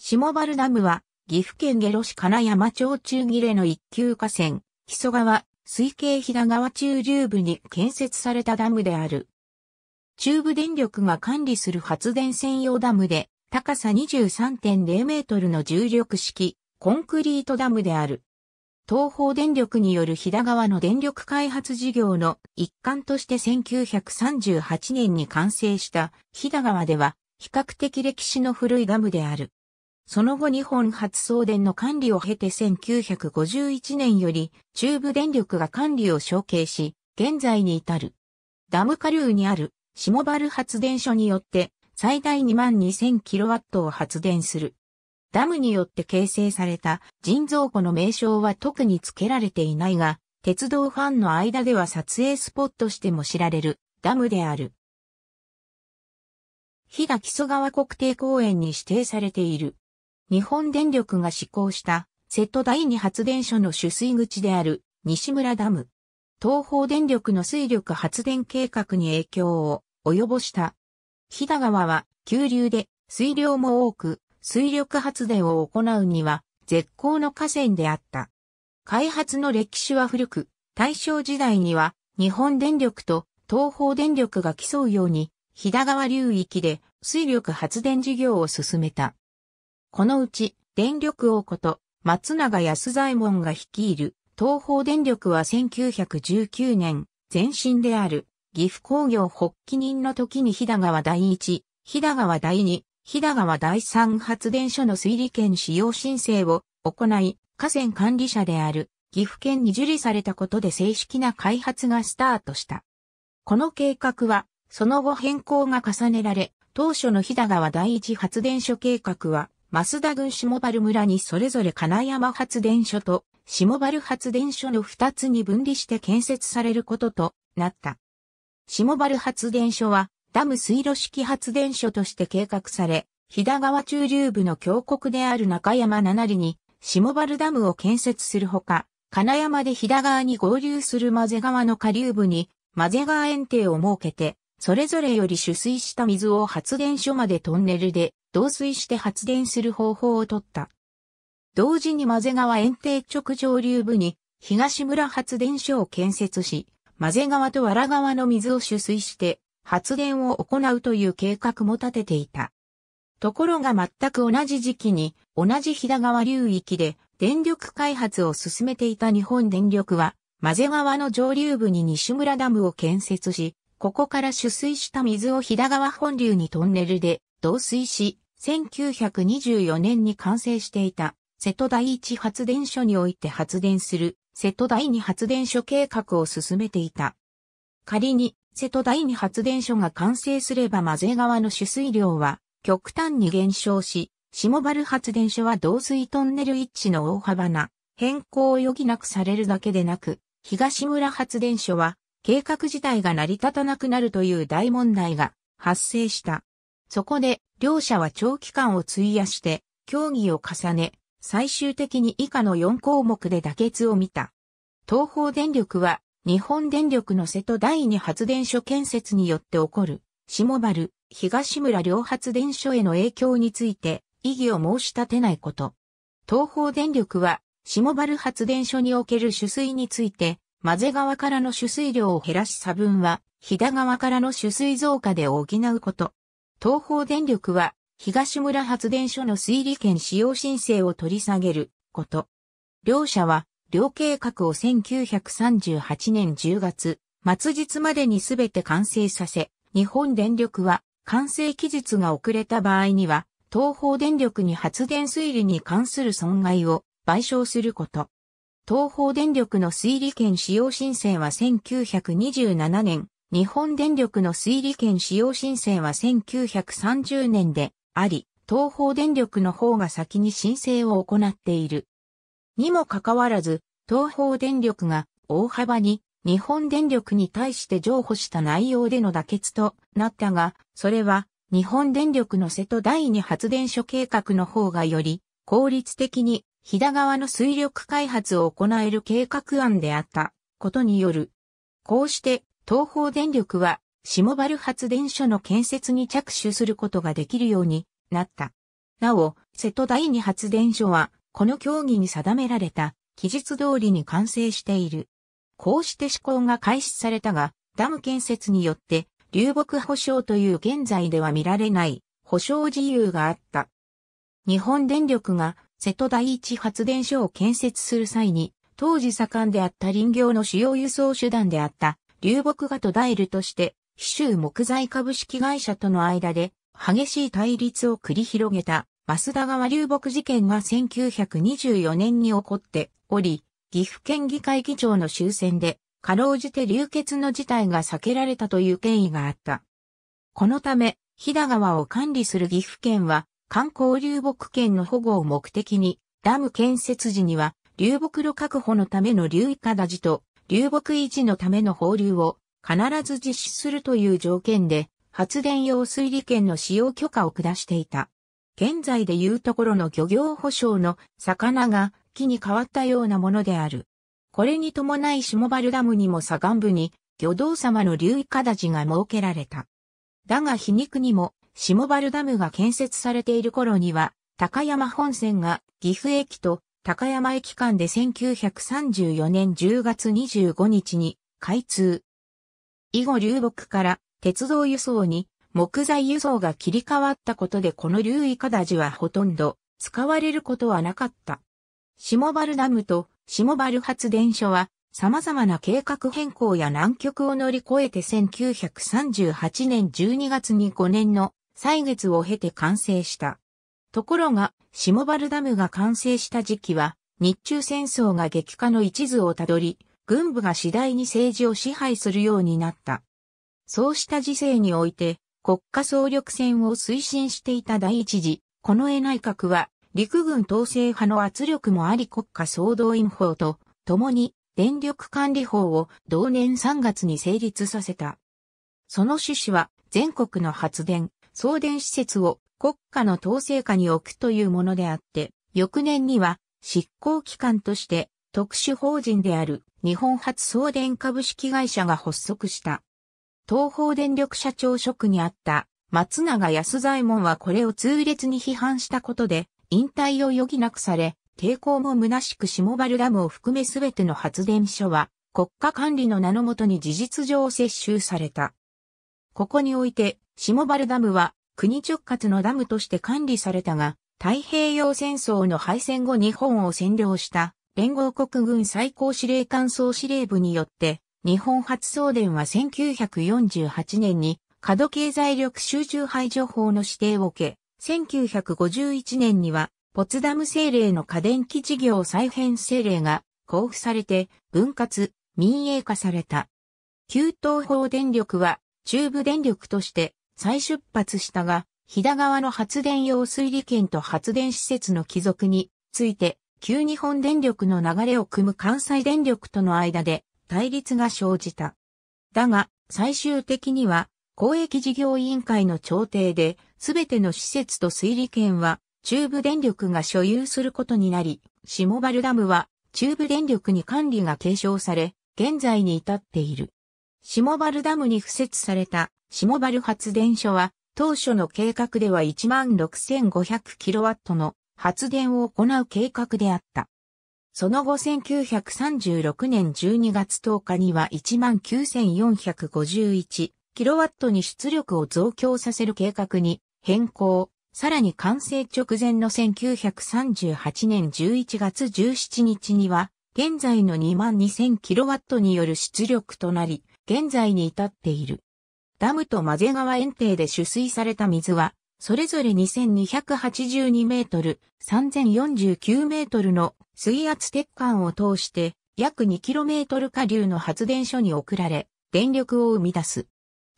下原ダムは、岐阜県下呂市金山町中切れの一級河川、木曽川、水系飛騨川中流部に建設されたダムである。中部電力が管理する発電専用ダムで、高さ23.0メートルの重力式、コンクリートダムである。東方電力による飛騨川の電力開発事業の一環として1938年に完成した飛騨川では比較的歴史の古いダムである。その後日本発送電の管理を経て1951年より中部電力が管理を承継し、現在に至る。ダム下流にある下原発電所によって最大2万 2000kW を発電する。ダムによって形成された人造湖の名称は特に付けられていないが、鉄道ファンの間では撮影スポットしても知られるダムである。日田木曽川国定公園に指定されている。日本電力が施行した瀬戸第二発電所の取水口である西村ダム。東方電力の水力発電計画に影響を及ぼした。日田川は急流で水量も多く水力発電を行うには絶好の河川であった。開発の歴史は古く、大正時代には日本電力と東方電力が競うように、日田川流域で水力発電事業を進めた。このうち、電力王こと、松永安左衛門が率いる、東方電力は1919年、前身である、岐阜工業発起人の時に日田川第一、日田川第二、日田川第三発電所の推理権使用申請を行い、河川管理者である岐阜県に受理されたことで正式な開発がスタートした。この計画は、その後変更が重ねられ、当初の日田川第一発電所計画は、増田郡下原村にそれぞれ金山発電所と下原発電所の2つに分離して建設されることとなった。下原発電所はダム水路式発電所として計画され、飛騨川中流部の峡谷である中山七里に下原ダムを建設するほか、金山で飛騨川に合流する混ぜ川の下流部に混ぜ川園庭を設けて、それぞれより取水した水を発電所までトンネルで導水して発電する方法をとった。同時に混ぜ川遠定直上流部に東村発電所を建設し、混ぜ川と藁川の水を取水して発電を行うという計画も立てていた。ところが全く同じ時期に同じ飛騨川流域で電力開発を進めていた日本電力は、混ぜ川の上流部に西村ダムを建設し、ここから取水した水を飛騨川本流にトンネルで同水し、1924年に完成していた、瀬戸第一発電所において発電する、瀬戸第二発電所計画を進めていた。仮に、瀬戸第二発電所が完成すれば混ぜ川の取水量は、極端に減少し、下原発電所は導水トンネル一致の大幅な変更を余儀なくされるだけでなく、東村発電所は計画自体が成り立たなくなるという大問題が発生した。そこで、両者は長期間を費やして、協議を重ね、最終的に以下の4項目で妥結を見た。東方電力は、日本電力の瀬戸第二発電所建設によって起こる、下原、東村両発電所への影響について、異議を申し立てないこと。東方電力は、下原発電所における取水について、混ぜ側からの取水量を減らし差分は、飛騨側からの取水増加で補うこと。東方電力は、東村発電所の推理権使用申請を取り下げること。両社は、両計画を1938年10月、末日までにすべて完成させ、日本電力は、完成期日が遅れた場合には、東方電力に発電推理に関する損害を賠償すること。東方電力の推理権使用申請は1927年日本電力の推理権使用申請は1930年であり、東方電力の方が先に申請を行っている。にもかかわらず、東方電力が大幅に日本電力に対して譲歩した内容での妥結となったが、それは日本電力の瀬戸第二発電所計画の方がより効率的に日田川の水力開発を行える計画案であったことによる。こうして東方電力は、下原発電所の建設に着手することができるようになった。なお、瀬戸第二発電所は、この協議に定められた、期日通りに完成している。こうして施行が開始されたが、ダム建設によって、流木保障という現在では見られない保障自由があった。日本電力が瀬戸第一発電所を建設する際に、当時盛んであった林業の主要輸送手段であった流木が途絶えるとして、紀州木材株式会社との間で激しい対立を繰り広げた増田川流木事件が1924年に起こっており、岐阜県議会議長の終戦で、かろうじて流血の事態が避けられたという権威があった。このため、飛騨川を管理する岐阜県は、観光流木圏の保護を目的に、ダム建設時には、流木路確保のための流域下だじと、流木維持のための放流を必ず実施するという条件で発電用水利権の使用許可を下していた。現在でいうところの漁業保障の魚が木に変わったようなものである。これに伴い下原ダムにも左岸部に魚道様の流域だちが設けられた。だが皮肉にも下原ダムが建設されている頃には高山本線が岐阜駅と高山駅間で1934年10月25日に開通。以後流木から鉄道輸送に木材輸送が切り替わったことでこの流域下だじはほとんど使われることはなかった。下原ダムと下原発電所は様々な計画変更や難局を乗り越えて1938年12月に5年の歳月を経て完成した。ところが、下原ダムが完成した時期は、日中戦争が激化の一途をたどり、軍部が次第に政治を支配するようになった。そうした時世において、国家総力戦を推進していた第一次、この絵内閣は、陸軍統制派の圧力もあり国家総動員法と、共に電力管理法を同年3月に成立させた。その趣旨は全国の発電、送電施設を国家の統制下に置くというものであって、翌年には執行機関として特殊法人である日本発送電株式会社が発足した。東方電力社長職にあった松永安左衛門はこれを痛烈に批判したことで引退を余儀なくされ、抵抗も虚しく下原ダムを含めすべての発電所は国家管理の名のもとに事実上接収された。ここにおいて、下原ダムは国直轄のダムとして管理されたが、太平洋戦争の敗戦後日本を占領した連合国軍最高司令官総司令部によって、日本初送電は1948年に過度経済力集中排除法の指定を受け、1951年にはポツダム政令の家電機事業再編政令が交付されて分割、民営化された。給湯法電力は中部電力として再出発したが、飛騨川の発電用水利権と発電施設の帰属について、旧日本電力の流れを組む関西電力との間で対立が生じた。だが、最終的には、公益事業委員会の調停で、すべての施設と水利権は、中部電力が所有することになり、下原ダムは、中部電力に管理が継承され、現在に至っている。下原ダムに付設された下原発電所は、当初の計画では 16,500kW の発電を行う計画であった。その後1936年12月10日には 19,451kW に出力を増強させる計画に変更。さらに完成直前の1938年11月17日には、現在の 22,000kW による出力となり、現在に至っている。ダムと混ぜ川園庭で取水された水は、それぞれ2282メートル、3049メートルの水圧鉄管を通して約2キロメートル下流の発電所に送られ、電力を生み出す。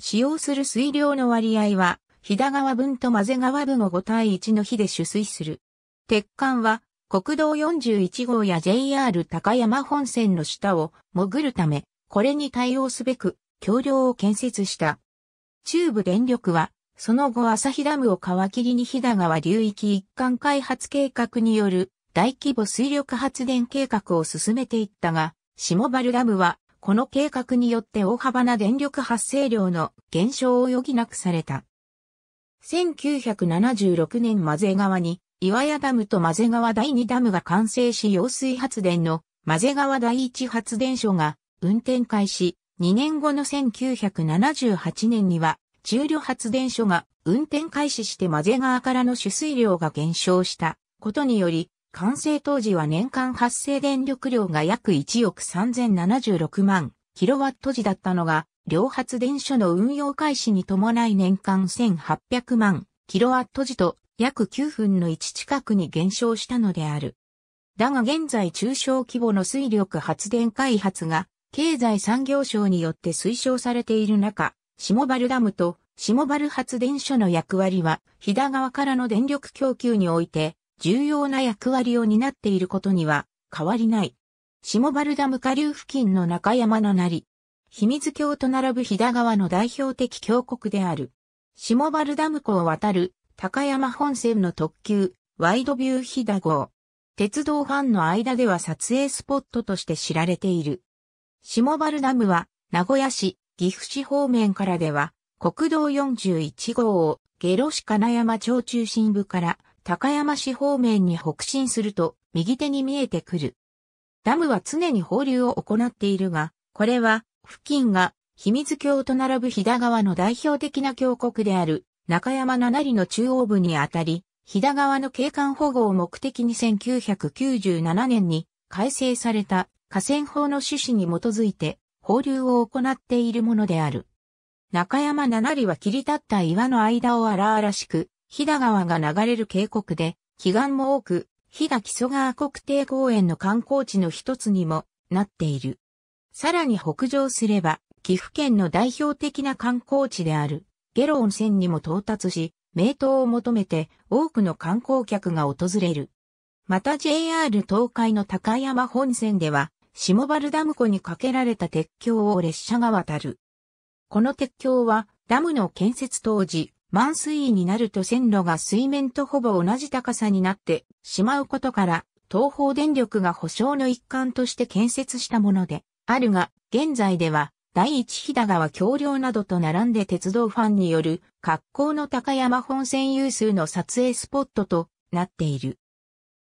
使用する水量の割合は、飛騨川分と混ぜ川分を5対1の比で取水する。鉄管は、国道41号や JR 高山本線の下を潜るため、これに対応すべく、橋梁を建設した。中部電力は、その後朝日ダムを皮切りに日田川流域一貫開発計画による大規模水力発電計画を進めていったが、下原ダムは、この計画によって大幅な電力発生量の減少を余儀なくされた。1976年マゼ川に、岩屋ダムとマゼ川第2ダムが完成し揚水発電のマゼ川第1発電所が運転開始、2年後の1978年には、重量発電所が運転開始して混ぜ川からの取水量が減少したことにより、完成当時は年間発生電力量が約1億3076万キロワット時だったのが、両発電所の運用開始に伴い年間1800万キロワット時と約9分の1近くに減少したのである。だが現在中小規模の水力発電開発が経済産業省によって推奨されている中、下原ダムと下原発電所の役割は、飛騨川からの電力供給において、重要な役割を担っていることには変わりない。下原ダム下流付近の中山のなり、秘密橋と並ぶ飛騨川の代表的峡谷である。下原ダム湖を渡る高山本線の特急、ワイドビュー飛騨号。鉄道ファンの間では撮影スポットとして知られている。下原ダムは、名古屋市、岐阜市方面からでは、国道41号を、下呂市金山町中心部から、高山市方面に北進すると、右手に見えてくる。ダムは常に放流を行っているが、これは、付近が、秘密橋と並ぶ飛騨川の代表的な峡谷である、中山七里の中央部にあたり、飛騨川の景観保護を目的に1997年に改正された河川法の趣旨に基づいて放流を行っているものである。中山七里は切り立った岩の間を荒々しく、飛騨川が流れる渓谷で、奇岩も多く、飛騨木曽川国定公園の観光地の一つにもなっている。さらに北上すれば、岐阜県の代表的な観光地である、下呂温泉にも到達し、名湯を求めて多くの観光客が訪れる。また JR 東海の高山本線では、下原ダム湖に架けられた鉄橋を列車が渡る。この鉄橋はダムの建設当時、満水位になると線路が水面とほぼ同じ高さになってしまうことから東方電力が保証の一環として建設したもので、あるが、現在では、第一飛騨川橋梁などと並んで鉄道ファンによる、格好の高山本線有数の撮影スポットとなっている。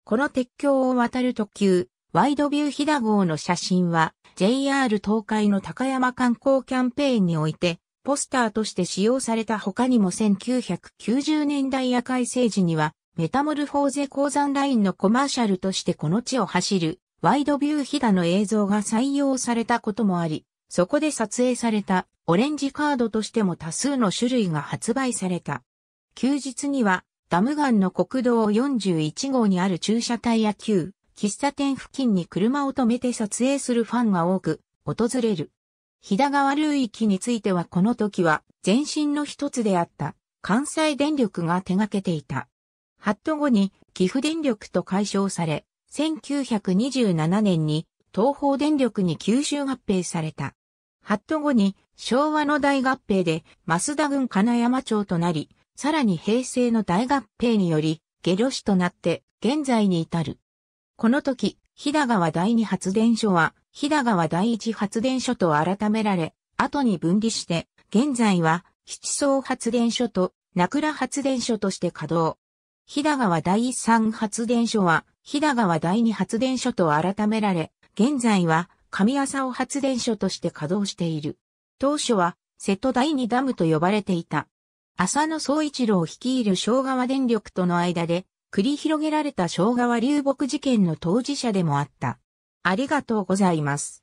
この鉄橋を渡る特急、ワイドビューひだ号の写真は JR 東海の高山観光キャンペーンにおいてポスターとして使用された他にも1990年代夜会政治にはメタモルフォーゼ鉱山ラインのコマーシャルとしてこの地を走るワイドビューひだの映像が採用されたこともあり、そこで撮影されたオレンジカードとしても多数の種類が発売された。休日にはダムガンの国道41号にある駐車帯や旧喫茶店付近に車を止めて撮影するファンが多く、訪れる。日田川流域についてはこの時は前身の一つであった関西電力が手掛けていた。ハット後に岐阜電力と解消され、1927年に東方電力に吸収合併された。ハット後に昭和の大合併で増田郡金山町となり、さらに平成の大合併により下呂市となって現在に至る。この時、日田川第二発電所は、日田川第一発電所と改められ、後に分離して、現在は、七層発電所と、名倉発電所として稼働。日田川第一三発電所は、日田川第二発電所と改められ、現在は、上浅尾発電所として稼働している。当初は、瀬戸第二ダムと呼ばれていた。浅野総一郎率いる昭川電力との間で、繰り広げられた生姜は流木事件の当事者でもあった。ありがとうございます。